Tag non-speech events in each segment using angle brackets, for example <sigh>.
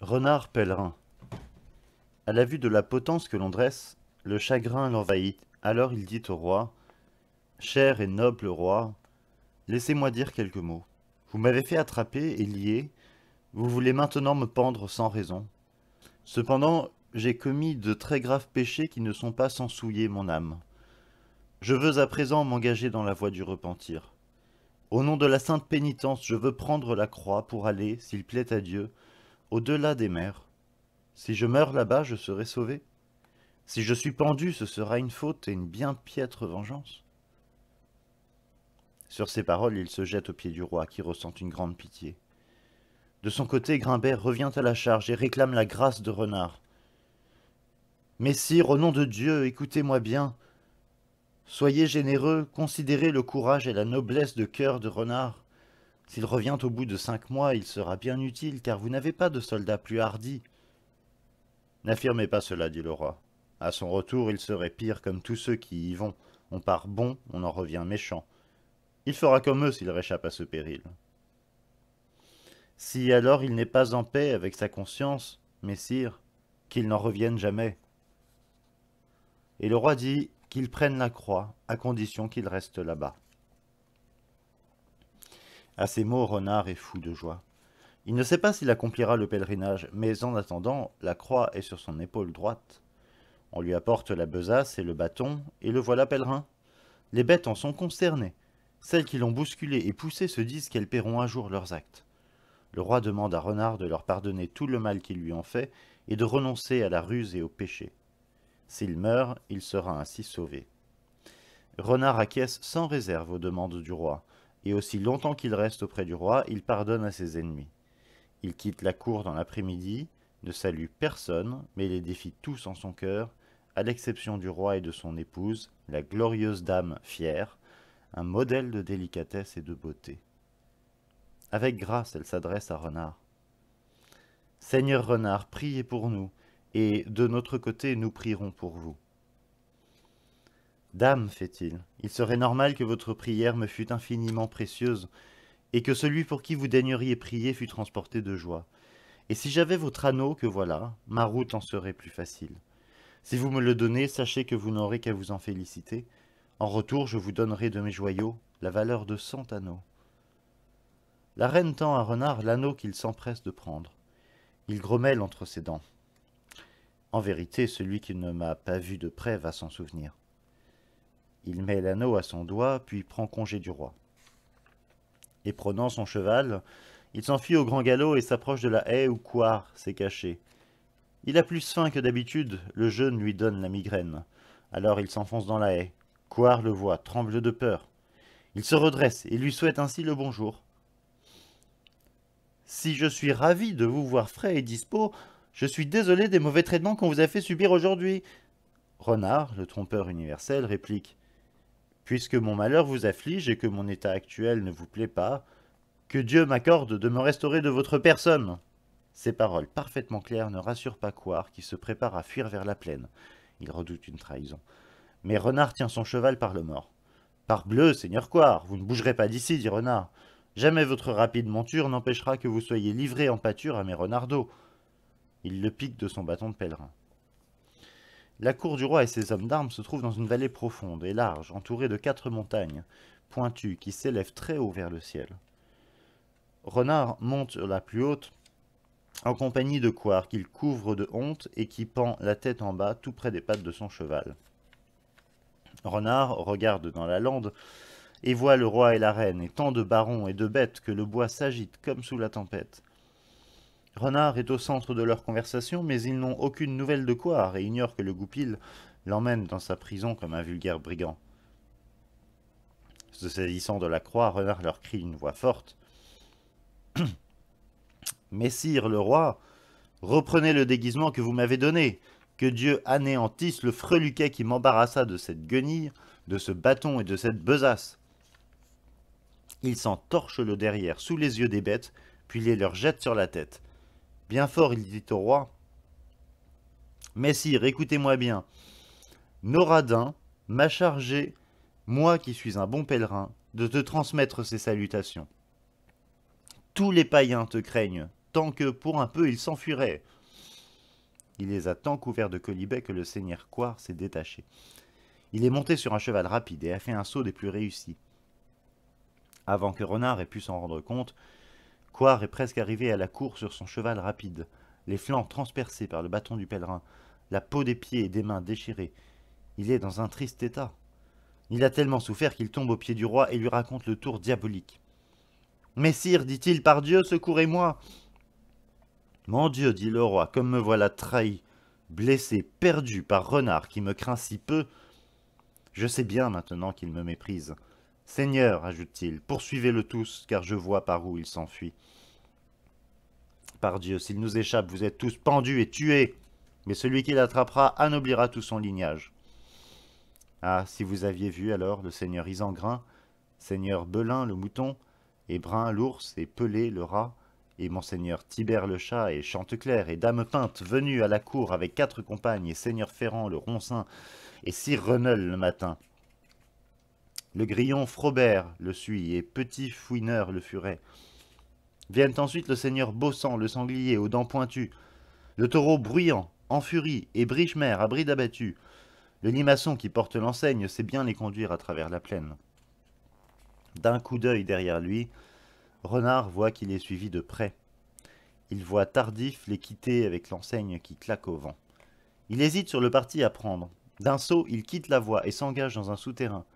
Renard pèlerin. À la vue de la potence que l'on dresse, le chagrin l'envahit. Alors il dit au roi Cher et noble roi, laissez-moi dire quelques mots. Vous m'avez fait attraper et lier. Vous voulez maintenant me pendre sans raison. Cependant, j'ai commis de très graves péchés qui ne sont pas sans souiller mon âme. Je veux à présent m'engager dans la voie du repentir. Au nom de la sainte pénitence, je veux prendre la croix pour aller, s'il plaît à Dieu, au-delà des mers. Si je meurs là-bas, je serai sauvé. Si je suis pendu, ce sera une faute et une bien piètre vengeance. Sur ces paroles, il se jette aux pieds du roi, qui ressent une grande pitié. De son côté, Grimbert revient à la charge et réclame la grâce de Renard. Messire, au nom de Dieu, écoutez-moi bien. Soyez généreux, considérez le courage et la noblesse de cœur de Renard. S'il revient au bout de cinq mois, il sera bien utile, car vous n'avez pas de soldats plus hardis. N'affirmez pas cela, dit le roi. À son retour, il serait pire comme tous ceux qui y vont. On part bon, on en revient méchant. Il fera comme eux s'il réchappe à ce péril. Si alors il n'est pas en paix avec sa conscience, messire, qu'il n'en revienne jamais. Et le roi dit qu'il prenne la croix, à condition qu'il reste là-bas. À ces mots, Renard est fou de joie. Il ne sait pas s'il accomplira le pèlerinage, mais en attendant, la croix est sur son épaule droite. On lui apporte la besace et le bâton, et le voilà pèlerin. Les bêtes en sont concernées. Celles qui l'ont bousculé et poussé se disent qu'elles paieront un jour leurs actes. Le roi demande à Renard de leur pardonner tout le mal qu'ils lui ont fait et de renoncer à la ruse et au péché. S'il meurt, il sera ainsi sauvé. Renard acquiesce sans réserve aux demandes du roi, et aussi longtemps qu'il reste auprès du roi, il pardonne à ses ennemis. Il quitte la cour dans l'après-midi, ne salue personne, mais les défie tous en son cœur, à l'exception du roi et de son épouse, la glorieuse dame fière, un modèle de délicatesse et de beauté. Avec grâce, elle s'adresse à Renard. Seigneur Renard, priez pour nous, et de notre côté, nous prierons pour vous. Dame, fait-il, il serait normal que votre prière me fût infiniment précieuse, et que celui pour qui vous daigneriez prier fût transporté de joie. Et si j'avais votre anneau que voilà, ma route en serait plus facile. Si vous me le donnez, sachez que vous n'aurez qu'à vous en féliciter. En retour, je vous donnerai de mes joyaux la valeur de cent anneaux. La reine tend à Renard l'anneau qu'il s'empresse de prendre. Il grommelle entre ses dents. En vérité, celui qui ne m'a pas vu de près va s'en souvenir. Il met l'anneau à son doigt, puis prend congé du roi. Et prenant son cheval, il s'enfuit au grand galop et s'approche de la haie où Coir s'est caché. Il a plus faim que d'habitude, le jeûne lui donne la migraine. Alors il s'enfonce dans la haie. Coir le voit, tremble de peur. Il se redresse et lui souhaite ainsi le bonjour. Si je suis ravi de vous voir frais et dispos, je suis désolé des mauvais traitements qu'on vous a fait subir aujourd'hui. Renard, le trompeur universel, réplique Puisque mon malheur vous afflige et que mon état actuel ne vous plaît pas, que Dieu m'accorde de me restaurer de votre personne. Ces paroles parfaitement claires ne rassurent pas Coire qui se prépare à fuir vers la plaine. Il redoute une trahison. Mais Renard tient son cheval par le mort. Parbleu, seigneur Coire, vous ne bougerez pas d'ici, dit Renard. Jamais votre rapide monture n'empêchera que vous soyez livré en pâture à mes renardeaux. Il le pique de son bâton de pèlerin. La cour du roi et ses hommes d'armes se trouvent dans une vallée profonde et large, entourée de quatre montagnes pointues qui s'élèvent très haut vers le ciel. Renard monte sur la plus haute en compagnie de Coire, qu'il couvre de honte et qui pend la tête en bas tout près des pattes de son cheval. Renard regarde dans la lande et voit le roi et la reine et tant de barons et de bêtes que le bois s'agite comme sous la tempête. Renard est au centre de leur conversation, mais ils n'ont aucune nouvelle de quoi, et ignorent que le goupil l'emmène dans sa prison comme un vulgaire brigand. Se saisissant de la croix, Renard leur crie d'une voix forte. <clears throat> Messire le roi, reprenez le déguisement que vous m'avez donné, que Dieu anéantisse le freluquet qui m'embarrassa de cette guenille, de ce bâton et de cette besace. s'en torche le derrière sous les yeux des bêtes, puis les leur jette sur la tête. Bien fort, il dit au roi. Messire, écoutez-moi bien. Noradin m'a chargé, moi qui suis un bon pèlerin, de te transmettre ces salutations. Tous les païens te craignent, tant que pour un peu ils s'enfuiraient. Il les a tant couverts de colibets que le seigneur Coir s'est détaché. Il est monté sur un cheval rapide et a fait un saut des plus réussis. Avant que Renard ait pu s'en rendre compte, Coire est presque arrivé à la cour sur son cheval rapide, les flancs transpercés par le bâton du pèlerin, la peau des pieds et des mains déchirée. Il est dans un triste état. Il a tellement souffert qu'il tombe aux pieds du roi et lui raconte le tour diabolique. Messire, dit-il, par Dieu, secourez-moi Mon Dieu, dit le roi, comme me voilà trahi, blessé, perdu par renard qui me craint si peu. Je sais bien maintenant qu'il me méprise. Seigneur, ajoute-t-il, poursuivez-le tous, car je vois par où il s'enfuit. Par Dieu, s'il nous échappe, vous êtes tous pendus et tués, mais celui qui l'attrapera anoblira tout son lignage. Ah, si vous aviez vu alors le seigneur Isengrin, seigneur Belin le mouton, et Brun l'ours, et Pelé le rat, et monseigneur Tibère le chat, et Chanteclerc, et Dame Peinte, venus à la cour avec quatre compagnes, et seigneur Ferrand le roncin, et sire Renel le matin. Le grillon Frobert le suit et Petit Fouineur le furet. Viennent ensuite le seigneur Bossant, le sanglier, aux dents pointues, le taureau bruyant, en furie, et Brichemer à bride abattue. Le limaçon qui porte l'enseigne sait bien les conduire à travers la plaine. D'un coup d'œil derrière lui, Renard voit qu'il est suivi de près. Il voit Tardif les quitter avec l'enseigne qui claque au vent. Il hésite sur le parti à prendre. D'un saut, il quitte la voie et s'engage dans un souterrain.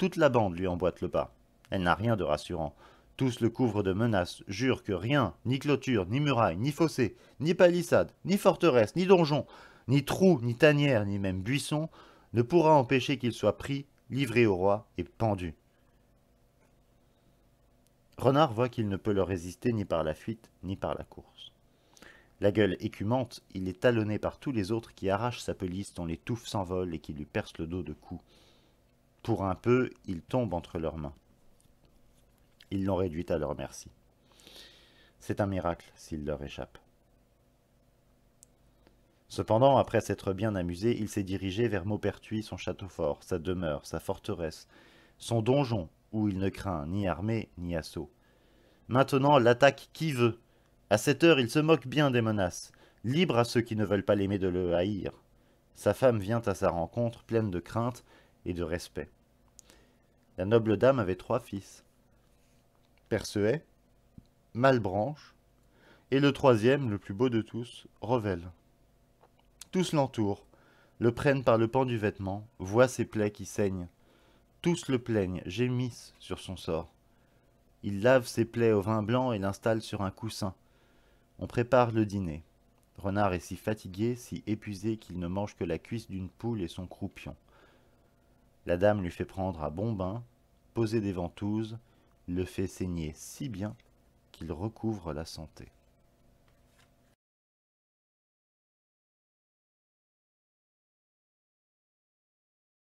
Toute la bande lui emboîte le pas. Elle n'a rien de rassurant. Tous le couvrent de menaces, jurent que rien, ni clôture, ni muraille, ni fossé, ni palissade, ni forteresse, ni donjon, ni trou, ni tanière, ni même buisson, ne pourra empêcher qu'il soit pris, livré au roi et pendu. Renard voit qu'il ne peut leur résister ni par la fuite, ni par la course. La gueule écumante, il est talonné par tous les autres qui arrachent sa pelisse, dont les touffes s'envolent et qui lui percent le dos de coups pour un peu, il tombe entre leurs mains. Ils l'ont réduit à leur merci. C'est un miracle s'il leur échappe. Cependant, après s'être bien amusé, il s'est dirigé vers Maupertuis, son château fort, sa demeure, sa forteresse, son donjon, où il ne craint ni armée ni assaut. Maintenant, l'attaque qui veut. À cette heure, il se moque bien des menaces, libre à ceux qui ne veulent pas l'aimer de le haïr. Sa femme vient à sa rencontre, pleine de crainte, et de respect. La noble dame avait trois fils, Perceuet, Malbranche, et le troisième, le plus beau de tous, Revel. Tous l'entourent, le prennent par le pan du vêtement, voient ses plaies qui saignent. Tous le plaignent, gémissent sur son sort. Il lave ses plaies au vin blanc et l'installe sur un coussin. On prépare le dîner. Renard est si fatigué, si épuisé qu'il ne mange que la cuisse d'une poule et son croupion. La dame lui fait prendre un bon bain, poser des ventouses, le fait saigner si bien qu'il recouvre la santé.